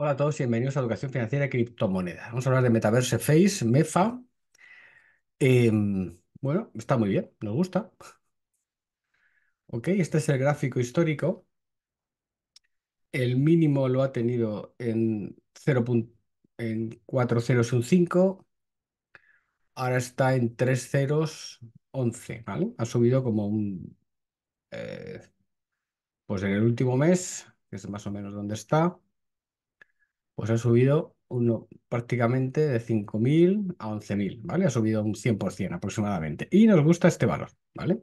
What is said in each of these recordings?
Hola a todos y bienvenidos a Educación Financiera y Criptomonedas. Vamos a hablar de Metaverse Face, MEFA. Em, bueno, está muy bien, nos gusta. Ok, este es el gráfico histórico. El mínimo lo ha tenido en, 0. en 4015. Ahora está en 3011, ¿vale? Ha subido como un... Eh, pues en el último mes, que es más o menos donde está pues ha subido uno, prácticamente de 5.000 a 11.000, ¿vale? Ha subido un 100% aproximadamente. Y nos gusta este valor, ¿vale?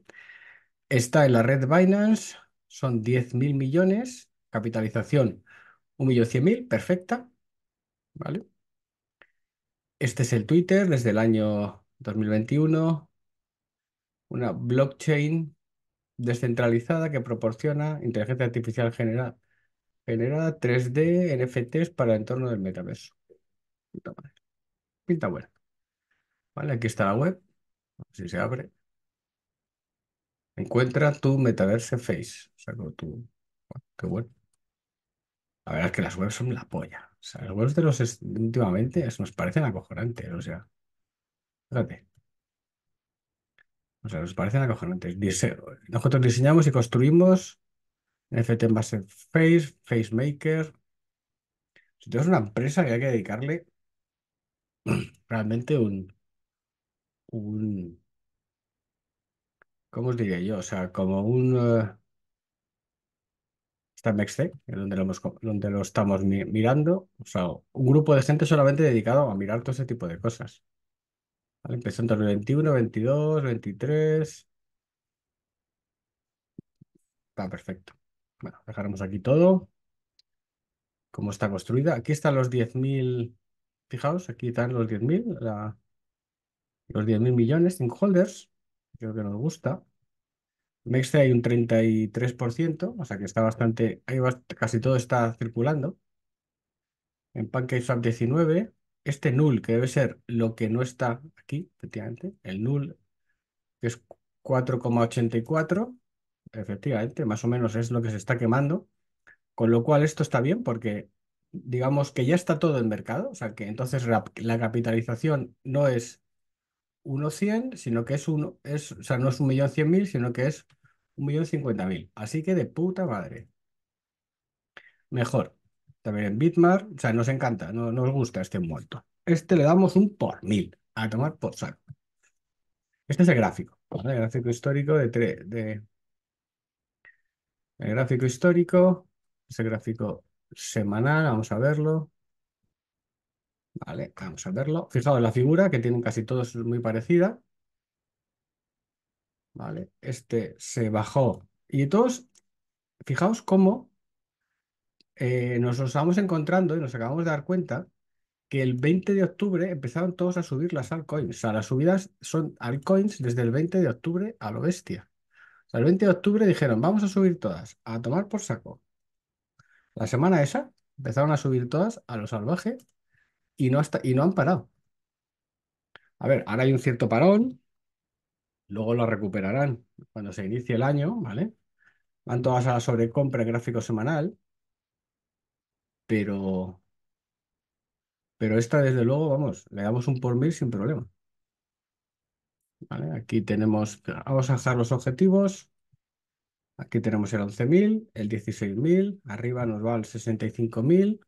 Está en la red Binance, son 10.000 millones, capitalización 1.100.000, perfecta, ¿vale? Este es el Twitter desde el año 2021, una blockchain descentralizada que proporciona inteligencia artificial general, Genera 3D NFTs para el entorno del metaverso. Pinta buena. Vale, aquí está la web. si se abre. Encuentra tu metaverse face. O sea, tu... Qué bueno. La verdad es que las webs son la polla. O sea, las webs de los últimamente últimamente nos parecen acojonantes. O sea, fíjate. O sea, nos parecen acojonantes. Nosotros diseñamos y construimos ser Face, FaceMaker. Si tú una empresa que hay que dedicarle realmente un, un, ¿cómo os diría yo? O sea, como un... Eh, está en donde lo, donde lo estamos mirando. O sea, un grupo de gente solamente dedicado a mirar todo ese tipo de cosas. Empezando en el 21, 22, 23... Está perfecto. Bueno, dejaremos aquí todo. Cómo está construida. Aquí están los 10.000. Fijaos, aquí están los 10.000. Los 10.000 millones en holders. Creo que nos gusta. Mexte hay un 33%, o sea que está bastante. casi todo está circulando. En PancakeSwap 19. Este null, que debe ser lo que no está aquí, efectivamente, el null, que es 4,84 efectivamente, más o menos es lo que se está quemando, con lo cual esto está bien porque digamos que ya está todo en mercado, o sea que entonces la capitalización no es 1.100, sino que es uno, es, o sea, no es 1.100.000, sino que es 1.050.000. Así que de puta madre. Mejor. También en Bitmar, o sea, nos encanta, no nos gusta este muerto. Este le damos un por mil, a tomar por saco. Este es el gráfico, el gráfico histórico de, de, el gráfico histórico, ese gráfico semanal, vamos a verlo. Vale, vamos a verlo. Fijaos, la figura que tienen casi todos muy parecida. Vale, este se bajó. Y todos, fijaos cómo eh, nos vamos encontrando y nos acabamos de dar cuenta que el 20 de octubre empezaron todos a subir las altcoins. O sea, las subidas son altcoins desde el 20 de octubre a lo bestia el 20 de octubre dijeron, vamos a subir todas, a tomar por saco. La semana esa empezaron a subir todas a lo salvaje y no, hasta, y no han parado. A ver, ahora hay un cierto parón, luego lo recuperarán cuando se inicie el año, ¿vale? Van todas a la sobrecompra gráfico semanal, pero, pero esta desde luego, vamos, le damos un por mil sin problema. Aquí tenemos, vamos a dejar los objetivos. Aquí tenemos el 11.000, el 16.000, arriba nos va el 65.000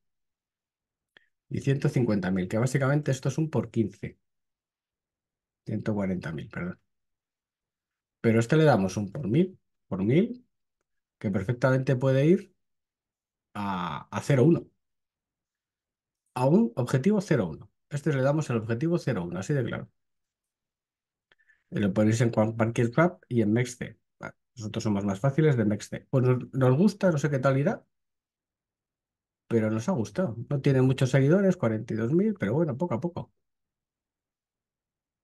y 150.000, que básicamente esto es un por 15. 140.000, perdón. Pero este le damos un por 1000, por 1000, que perfectamente puede ir a, a 0,1. A un objetivo 0,1. Este le damos el objetivo 0,1, así de claro. Lo ponéis en cualquier club y en Mexte. Nosotros somos más fáciles de Mexte. Pues nos, gusta, no sé qué tal irá, pero nos ha gustado. No tiene muchos seguidores, 42.000, pero bueno, poco a poco.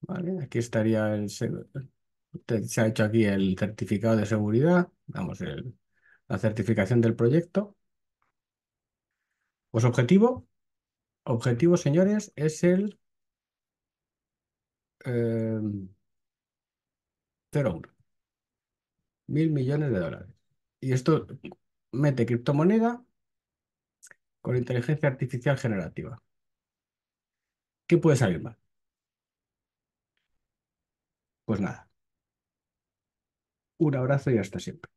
Vale, aquí estaría el... Se ha hecho aquí el certificado de seguridad, vamos, la certificación del proyecto. Pues objetivo, objetivo, señores, es el... Eh, Cero Mil millones de dólares. Y esto mete criptomoneda con inteligencia artificial generativa. ¿Qué puede salir mal? Pues nada. Un abrazo y hasta siempre.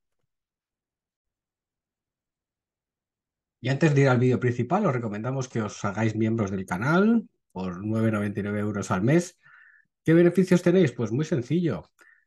Y antes de ir al vídeo principal, os recomendamos que os hagáis miembros del canal por 9,99 euros al mes. ¿Qué beneficios tenéis? Pues muy sencillo.